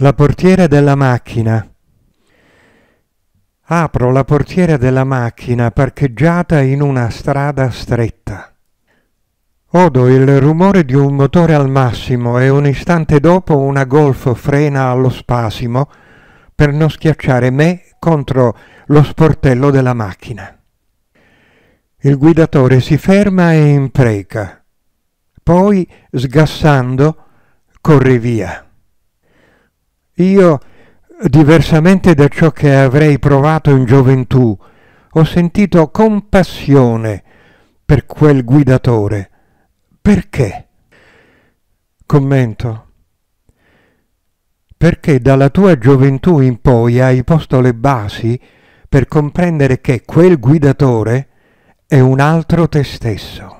La portiera della macchina. Apro la portiera della macchina parcheggiata in una strada stretta. Odo il rumore di un motore al massimo e un istante dopo una golf frena allo spasimo per non schiacciare me contro lo sportello della macchina. Il guidatore si ferma e impreca. Poi, sgassando, corre via. Io, diversamente da ciò che avrei provato in gioventù, ho sentito compassione per quel guidatore. Perché? Commento. Perché dalla tua gioventù in poi hai posto le basi per comprendere che quel guidatore è un altro te stesso.